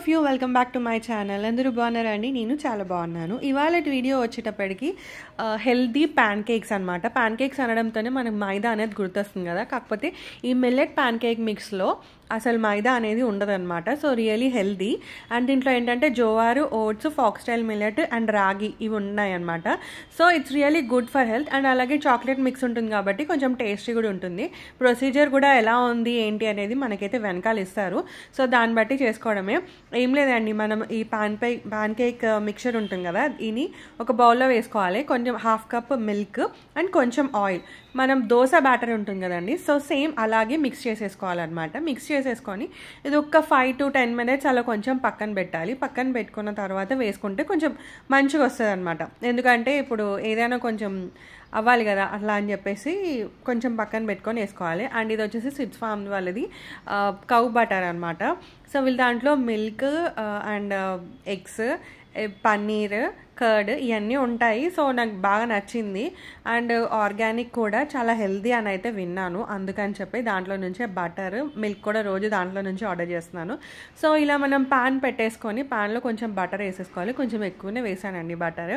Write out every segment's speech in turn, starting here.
of you welcome back to my channel అందరూ బాగున్నారా అండి నేను చాలా బాగున్నాను ఇవాళ వీడియో వచ్చేటప్పటికి హెల్దీ ప్యాన్ కేక్స్ అనమాట ప్యాన్ కేక్స్ అనడంతోనే మనకు మైదా అనేది గుర్తొస్తుంది కదా కాకపోతే ఈ మిల్లెట్ ప్యాన్ కేక్ మిక్స్లో అసలు మైదా అనేది ఉండదన్నమాట సో రియలీ హెల్దీ అండ్ దీంట్లో ఏంటంటే జోవారు ఓట్స్ ఫాక్స్టైల్ మిల్లెట్ అండ్ రాగి ఇవి ఉన్నాయన్నమాట so it's really good for health and అలాగే చాక్లెట్ మిక్స్ ఉంటుంది కాబట్టి కొంచెం టేస్టీ కూడా ఉంటుంది ప్రొసీజర్ కూడా ఎలా ఉంది ఏంటి అనేది మనకైతే వెనకాలు ఇస్తారు సో దాన్ని బట్టి చేసుకోవడమే ఏం లేదండి మనం ఈ పాన్ పై పాన్ కేక్ మిక్చర్ ఉంటుంది కదా దీని ఒక బౌల్లో వేసుకోవాలి కొంచెం హాఫ్ కప్ మిల్క్ అండ్ కొంచెం ఆయిల్ మనం దోశ బ్యాటర్ ఉంటుంది కదండి సో సేమ్ అలాగే మిక్స్ చేసేసుకోవాలన్నమాట మిక్స్ చేసి చేసేసుకొని ఇది ఒక్క ఫైవ్ టు టెన్ మినిట్స్ అలా కొంచెం పక్కన పెట్టాలి పక్కన పెట్టుకున్న తర్వాత వేసుకుంటే కొంచెం మంచిగా వస్తుంది అనమాట ఎందుకంటే ఇప్పుడు ఏదైనా కొంచెం అవ్వాలి కదా అట్లా అని చెప్పేసి కొంచెం పక్కన పెట్టుకొని వేసుకోవాలి అండ్ ఇది వచ్చేసి స్విట్స్ ఫామ్ వాళ్ళది కౌ బటర్ అనమాట సో వీళ్ళ దాంట్లో milk and eggs paneer curd ఇవన్నీ ఉంటాయి సో నాకు బాగా నచ్చింది అండ్ ఆర్గానిక్ కూడా చాలా హెల్దీ అని అయితే విన్నాను అందుకని చెప్పి దాంట్లో నుంచే బటర్ మిల్క్ కూడా రోజు దాంట్లో నుంచి ఆర్డర్ చేస్తున్నాను సో ఇలా మనం పాన్ పెట్టేసుకొని పాన్లో కొంచెం బటర్ వేసేసుకోవాలి కొంచెం ఎక్కువనే వేసానండి బటర్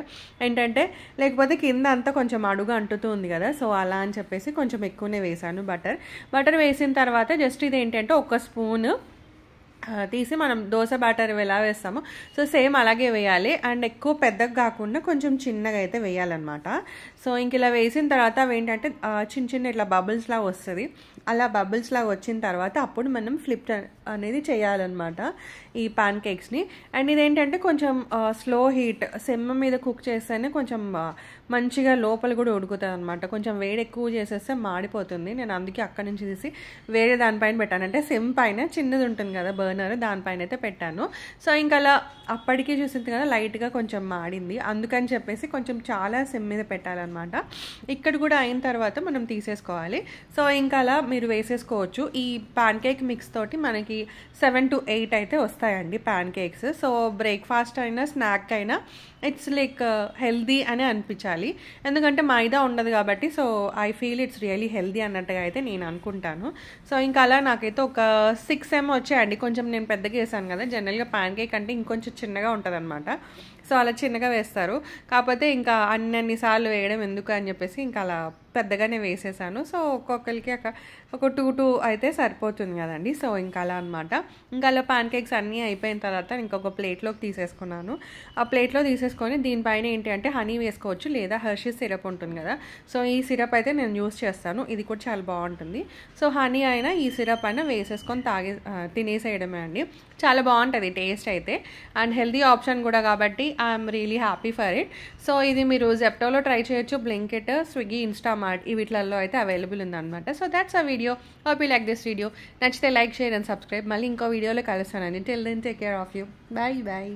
ఏంటంటే లేకపోతే కింద అంతా కొంచెం అడుగు అంటుతూ అంటుతుంది కదా సో అలా అని చెప్పేసి కొంచెం ఎక్కువనే వేసాను బటర్ బటర్ వేసిన తర్వాత జస్ట్ ఇది ఏంటంటే ఒక స్పూన్ తీసి మనం దోశ బ్యాటర్ ఎలా వేస్తామో సో సేమ్ అలాగే వేయాలి అండ్ ఎక్కువ పెద్దగా కాకుండా కొంచెం చిన్నగా అయితే వేయాలన్నమాట సో ఇంక ఇలా వేసిన తర్వాత అవి ఏంటంటే చిన్న చిన్న ఇట్లా బబుల్స్ లాగా వస్తుంది అలా బబుల్స్ లాగా వచ్చిన తర్వాత అప్పుడు మనం ఫ్లిప్ అనేది చేయాలన్నమాట ఈ పాన్ కేక్స్ని అండ్ ఇదేంటంటే కొంచెం స్లో హీట్ సెమ్మ మీద కుక్ చేస్తేనే కొంచెం మంచిగా లోపల కూడా ఉడుకుతుంది అనమాట కొంచెం వేడి ఎక్కువ చేసేస్తే మాడిపోతుంది నేను అందుకే అక్కడి నుంచి తీసి వేరే దానిపైన పెట్టాను అంటే సెమ్ పైన చిన్నది ఉంటుంది కదా బర్న్ బర్నర్ దానిపైన అయితే పెట్టాను సో ఇంకా అలా అప్పటికే చూసింది కదా లైట్గా కొంచెం మాడింది అందుకని చెప్పేసి కొంచెం చాలా సిమ్ మీద పెట్టాలన్నమాట ఇక్కడ కూడా అయిన తర్వాత మనం తీసేసుకోవాలి సో ఇంకా అలా మీరు వేసేసుకోవచ్చు ఈ ప్యాన్ కేక్ మిక్స్ తోటి మనకి సెవెన్ టు ఎయిట్ అయితే వస్తాయండి ప్యాన్ కేక్స్ సో బ్రేక్ఫాస్ట్ అయినా స్నాక్ అయినా ఇట్స్ లైక్ హెల్దీ అని అనిపించాలి ఎందుకంటే మైదా ఉండదు కాబట్టి so I feel it's really healthy అన్నట్టుగా అయితే నేను అనుకుంటాను సో ఇంకా అలా నాకైతే ఒక సిక్స్ ఎమ్ వచ్చాయండి కొంచెం కొంచెం నేను పెద్దగా వేసాను కదా జనరల్గా ప్యాన్ కేక్ అంటే ఇంకొంచెం చిన్నగా ఉంటుంది సో అలా చిన్నగా వేస్తారు కాకపోతే ఇంకా అన్ని సార్లు వేయడం ఎందుకు అని చెప్పేసి ఇంకా అలా పెద్దగానే వేసేసాను సో ఒక్కొక్కరికి ఒక టూ టూ అయితే సరిపోతుంది కదండి సో ఇంకా అలా అనమాట ఇంకా అలా పాన్ కేక్స్ అన్నీ అయిపోయిన తర్వాత ఇంకొక ప్లేట్లోకి తీసేసుకున్నాను ఆ ప్లేట్లో తీసేసుకొని దీనిపైన ఏంటి అంటే హనీ వేసుకోవచ్చు లేదా హర్షీస్ సిరప్ ఉంటుంది కదా సో ఈ సిరప్ అయితే నేను యూస్ చేస్తాను ఇది కూడా చాలా బాగుంటుంది సో హనీ అయినా ఈ సిరప్ అయినా వేసేసుకొని తాగే తినేసేయడమే అండి చాలా బాగుంటుంది టేస్ట్ అయితే అండ్ హెల్దీ ఆప్షన్ కూడా కాబట్టి I'm really happy for it so ఇది మీరు జెప్టోలో ట్రై చేయొచ్చు బ్లింకెట్ స్విగ్గీ ఇన్స్టా వాల్మార్ట్ ఈ వీటిలలో అయితే అవైలబుల్ ఉందన్నమాట so that's a video hope you like this video నచ్చితే లైక్ షేర్ అండ్ సబ్స్క్రైబ్ మళ్ళీ ఇంకో వీడియోలో కలుస్తానండి till then take care of you bye bye